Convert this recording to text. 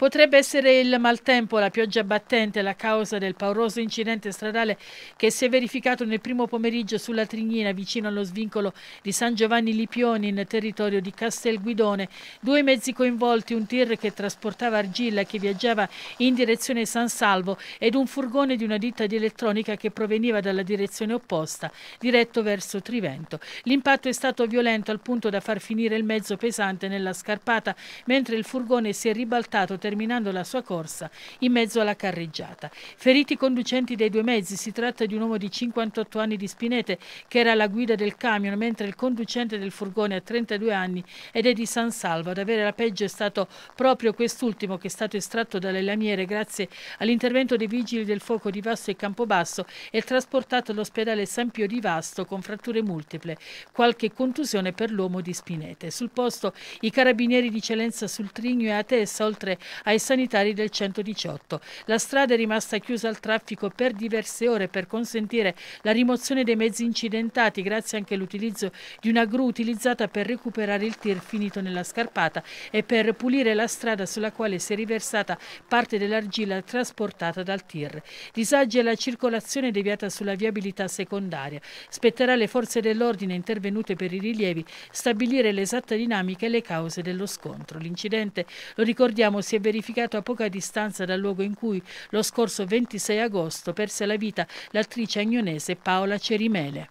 Potrebbe essere il maltempo, la pioggia battente, la causa del pauroso incidente stradale che si è verificato nel primo pomeriggio sulla Trignina vicino allo svincolo di San Giovanni Lipioni in territorio di Castel Guidone. Due mezzi coinvolti, un tir che trasportava argilla che viaggiava in direzione San Salvo ed un furgone di una ditta di elettronica che proveniva dalla direzione opposta, diretto verso Trivento. L'impatto è stato violento al punto da far finire il mezzo pesante nella scarpata, mentre il furgone si è ribaltato terminando la sua corsa in mezzo alla carreggiata. Feriti i conducenti dei due mezzi, si tratta di un uomo di 58 anni di Spinete che era alla guida del camion, mentre il conducente del furgone ha 32 anni ed è di San Salvo. Ad avere la peggio è stato proprio quest'ultimo che è stato estratto dalle lamiere grazie all'intervento dei vigili del fuoco di Vasto e Campobasso e trasportato all'ospedale San Pio di Vasto con fratture multiple, qualche contusione per l'uomo di Spinete. Sul posto i carabinieri di Celenza sul Trigno e a Tessa, oltre ai sanitari del 118. La strada è rimasta chiusa al traffico per diverse ore per consentire la rimozione dei mezzi incidentati grazie anche all'utilizzo di una gru utilizzata per recuperare il tir finito nella scarpata e per pulire la strada sulla quale si è riversata parte dell'argilla trasportata dal tir. Disagi alla circolazione deviata sulla viabilità secondaria. Spetterà alle forze dell'ordine intervenute per i rilievi stabilire l'esatta dinamica e le cause dello scontro. L'incidente, lo ricordiamo, si è verificato verificato a poca distanza dal luogo in cui lo scorso 26 agosto perse la vita l'attrice agnonese Paola Cerimele.